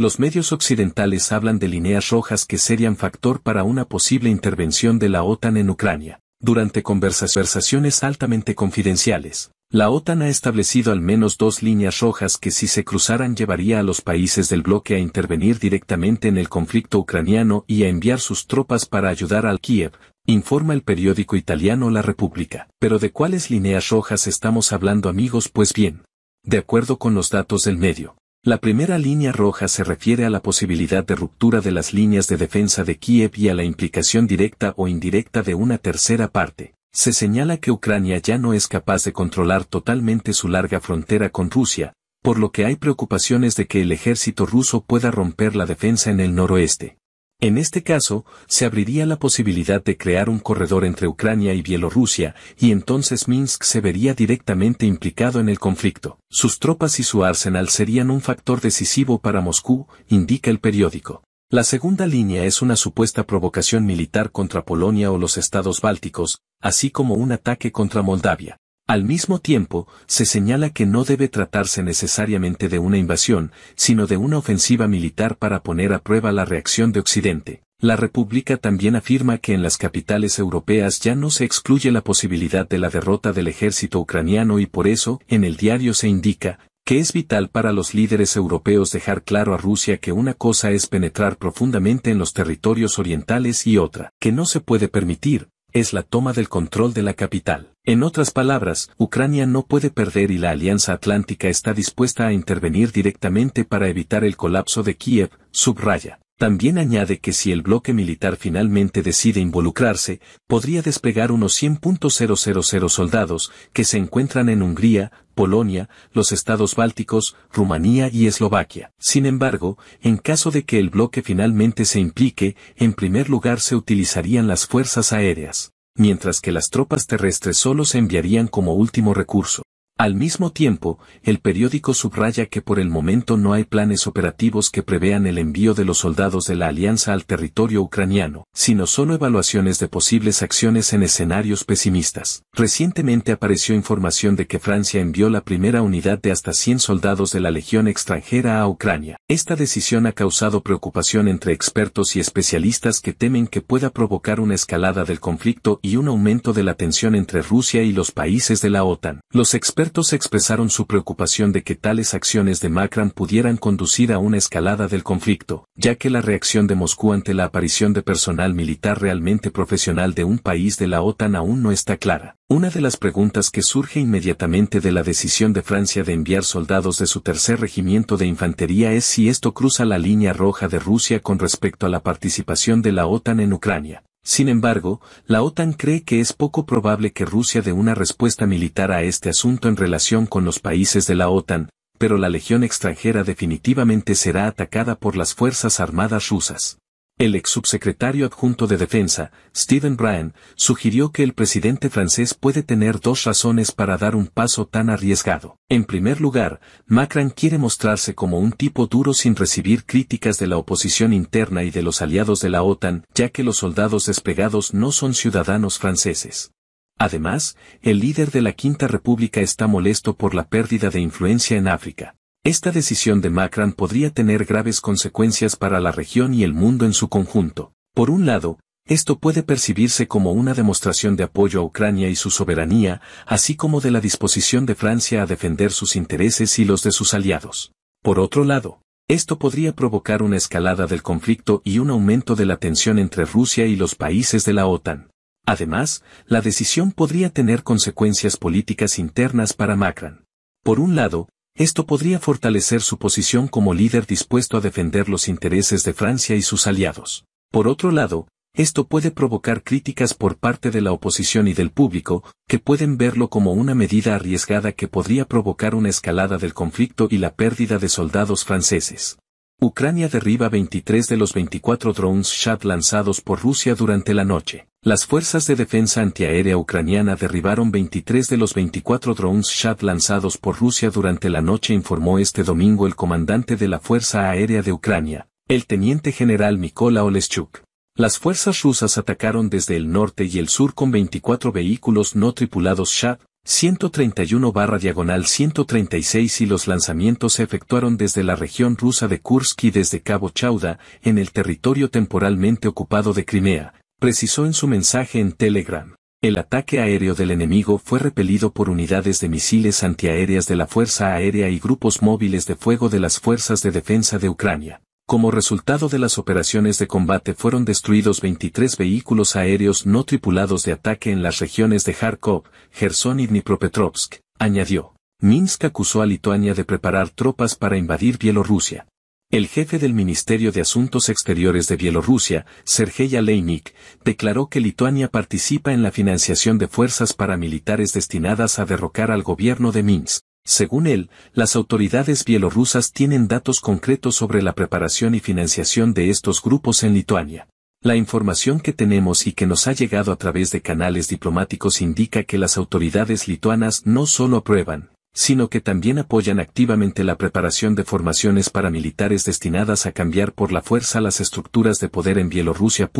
los medios occidentales hablan de líneas rojas que serían factor para una posible intervención de la OTAN en Ucrania. Durante conversaciones altamente confidenciales, la OTAN ha establecido al menos dos líneas rojas que si se cruzaran llevaría a los países del bloque a intervenir directamente en el conflicto ucraniano y a enviar sus tropas para ayudar al Kiev, informa el periódico italiano La República. Pero ¿de cuáles líneas rojas estamos hablando amigos? Pues bien, de acuerdo con los datos del medio, la primera línea roja se refiere a la posibilidad de ruptura de las líneas de defensa de Kiev y a la implicación directa o indirecta de una tercera parte. Se señala que Ucrania ya no es capaz de controlar totalmente su larga frontera con Rusia, por lo que hay preocupaciones de que el ejército ruso pueda romper la defensa en el noroeste. En este caso, se abriría la posibilidad de crear un corredor entre Ucrania y Bielorrusia, y entonces Minsk se vería directamente implicado en el conflicto. Sus tropas y su arsenal serían un factor decisivo para Moscú, indica el periódico. La segunda línea es una supuesta provocación militar contra Polonia o los estados bálticos, así como un ataque contra Moldavia. Al mismo tiempo, se señala que no debe tratarse necesariamente de una invasión, sino de una ofensiva militar para poner a prueba la reacción de Occidente. La República también afirma que en las capitales europeas ya no se excluye la posibilidad de la derrota del ejército ucraniano y por eso, en el diario se indica, que es vital para los líderes europeos dejar claro a Rusia que una cosa es penetrar profundamente en los territorios orientales y otra, que no se puede permitir, es la toma del control de la capital. En otras palabras, Ucrania no puede perder y la Alianza Atlántica está dispuesta a intervenir directamente para evitar el colapso de Kiev, subraya. También añade que si el bloque militar finalmente decide involucrarse, podría desplegar unos 100.000 soldados que se encuentran en Hungría, Polonia, los estados bálticos, Rumanía y Eslovaquia. Sin embargo, en caso de que el bloque finalmente se implique, en primer lugar se utilizarían las fuerzas aéreas mientras que las tropas terrestres solo se enviarían como último recurso. Al mismo tiempo, el periódico subraya que por el momento no hay planes operativos que prevean el envío de los soldados de la alianza al territorio ucraniano, sino solo evaluaciones de posibles acciones en escenarios pesimistas. Recientemente apareció información de que Francia envió la primera unidad de hasta 100 soldados de la Legión extranjera a Ucrania. Esta decisión ha causado preocupación entre expertos y especialistas que temen que pueda provocar una escalada del conflicto y un aumento de la tensión entre Rusia y los países de la OTAN. Los expertos expresaron su preocupación de que tales acciones de Macron pudieran conducir a una escalada del conflicto, ya que la reacción de Moscú ante la aparición de personal militar realmente profesional de un país de la OTAN aún no está clara. Una de las preguntas que surge inmediatamente de la decisión de Francia de enviar soldados de su tercer regimiento de infantería es si esto cruza la línea roja de Rusia con respecto a la participación de la OTAN en Ucrania. Sin embargo, la OTAN cree que es poco probable que Rusia dé una respuesta militar a este asunto en relación con los países de la OTAN, pero la Legión extranjera definitivamente será atacada por las Fuerzas Armadas rusas. El ex subsecretario adjunto de Defensa, Stephen Bryan, sugirió que el presidente francés puede tener dos razones para dar un paso tan arriesgado. En primer lugar, Macron quiere mostrarse como un tipo duro sin recibir críticas de la oposición interna y de los aliados de la OTAN, ya que los soldados despegados no son ciudadanos franceses. Además, el líder de la Quinta República está molesto por la pérdida de influencia en África. Esta decisión de Macron podría tener graves consecuencias para la región y el mundo en su conjunto. Por un lado, esto puede percibirse como una demostración de apoyo a Ucrania y su soberanía, así como de la disposición de Francia a defender sus intereses y los de sus aliados. Por otro lado, esto podría provocar una escalada del conflicto y un aumento de la tensión entre Rusia y los países de la OTAN. Además, la decisión podría tener consecuencias políticas internas para Macron. Por un lado, esto podría fortalecer su posición como líder dispuesto a defender los intereses de Francia y sus aliados. Por otro lado, esto puede provocar críticas por parte de la oposición y del público, que pueden verlo como una medida arriesgada que podría provocar una escalada del conflicto y la pérdida de soldados franceses. Ucrania derriba 23 de los 24 drones Shad lanzados por Rusia durante la noche. Las fuerzas de defensa antiaérea ucraniana derribaron 23 de los 24 drones Shad lanzados por Rusia durante la noche, informó este domingo el comandante de la Fuerza Aérea de Ucrania, el teniente general Mikola Oleschuk. Las fuerzas rusas atacaron desde el norte y el sur con 24 vehículos no tripulados Shad, 131 barra diagonal 136 y los lanzamientos se efectuaron desde la región rusa de Kursk y desde Cabo Chauda, en el territorio temporalmente ocupado de Crimea, precisó en su mensaje en Telegram. El ataque aéreo del enemigo fue repelido por unidades de misiles antiaéreas de la Fuerza Aérea y grupos móviles de fuego de las Fuerzas de Defensa de Ucrania. Como resultado de las operaciones de combate fueron destruidos 23 vehículos aéreos no tripulados de ataque en las regiones de Kharkov, Gerson y Dnipropetrovsk, añadió. Minsk acusó a Lituania de preparar tropas para invadir Bielorrusia. El jefe del Ministerio de Asuntos Exteriores de Bielorrusia, Sergei Aleinik, declaró que Lituania participa en la financiación de fuerzas paramilitares destinadas a derrocar al gobierno de Minsk. Según él, las autoridades bielorrusas tienen datos concretos sobre la preparación y financiación de estos grupos en Lituania. La información que tenemos y que nos ha llegado a través de canales diplomáticos indica que las autoridades lituanas no solo aprueban, sino que también apoyan activamente la preparación de formaciones paramilitares destinadas a cambiar por la fuerza las estructuras de poder en Bielorrusia.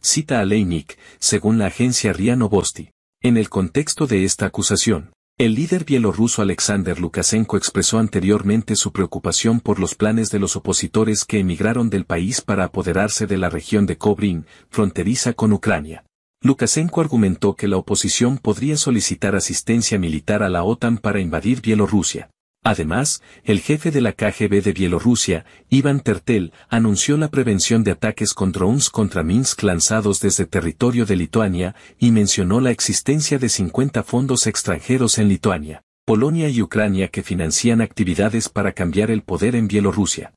cita a Leinik, según la agencia Rianovosti. En el contexto de esta acusación, el líder bielorruso Alexander Lukashenko expresó anteriormente su preocupación por los planes de los opositores que emigraron del país para apoderarse de la región de Kobrin, fronteriza con Ucrania. Lukashenko argumentó que la oposición podría solicitar asistencia militar a la OTAN para invadir Bielorrusia. Además, el jefe de la KGB de Bielorrusia, Ivan Tertel, anunció la prevención de ataques con drones contra Minsk lanzados desde territorio de Lituania y mencionó la existencia de 50 fondos extranjeros en Lituania, Polonia y Ucrania que financian actividades para cambiar el poder en Bielorrusia.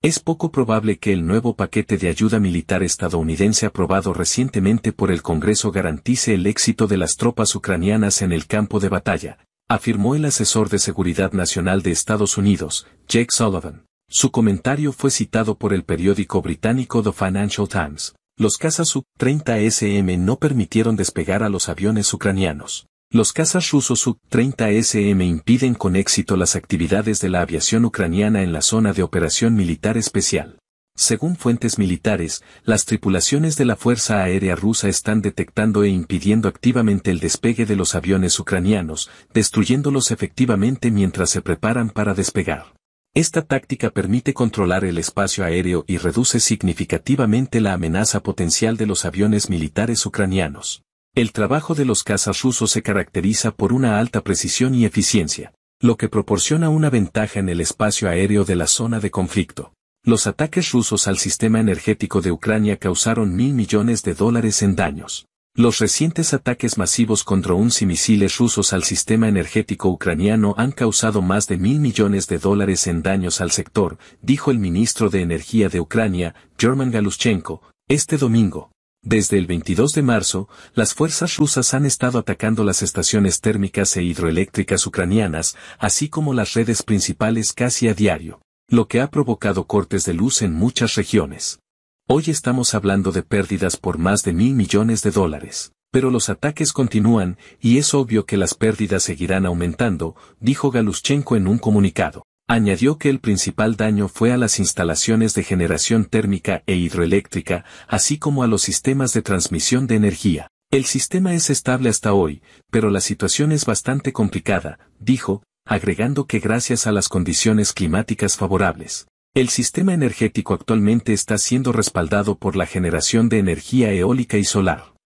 Es poco probable que el nuevo paquete de ayuda militar estadounidense aprobado recientemente por el Congreso garantice el éxito de las tropas ucranianas en el campo de batalla, afirmó el asesor de Seguridad Nacional de Estados Unidos, Jake Sullivan. Su comentario fue citado por el periódico británico The Financial Times. Los cazas Su-30SM no permitieron despegar a los aviones ucranianos. Los cazas rusos Su-30SM impiden con éxito las actividades de la aviación ucraniana en la zona de operación militar especial. Según fuentes militares, las tripulaciones de la Fuerza Aérea Rusa están detectando e impidiendo activamente el despegue de los aviones ucranianos, destruyéndolos efectivamente mientras se preparan para despegar. Esta táctica permite controlar el espacio aéreo y reduce significativamente la amenaza potencial de los aviones militares ucranianos. El trabajo de los cazas rusos se caracteriza por una alta precisión y eficiencia, lo que proporciona una ventaja en el espacio aéreo de la zona de conflicto los ataques rusos al sistema energético de Ucrania causaron mil millones de dólares en daños. Los recientes ataques masivos contra un misiles rusos al sistema energético ucraniano han causado más de mil millones de dólares en daños al sector, dijo el ministro de Energía de Ucrania, German Galushchenko, este domingo. Desde el 22 de marzo, las fuerzas rusas han estado atacando las estaciones térmicas e hidroeléctricas ucranianas, así como las redes principales casi a diario lo que ha provocado cortes de luz en muchas regiones. Hoy estamos hablando de pérdidas por más de mil millones de dólares, pero los ataques continúan y es obvio que las pérdidas seguirán aumentando, dijo Galushchenko en un comunicado. Añadió que el principal daño fue a las instalaciones de generación térmica e hidroeléctrica, así como a los sistemas de transmisión de energía. El sistema es estable hasta hoy, pero la situación es bastante complicada, dijo, agregando que gracias a las condiciones climáticas favorables, el sistema energético actualmente está siendo respaldado por la generación de energía eólica y solar.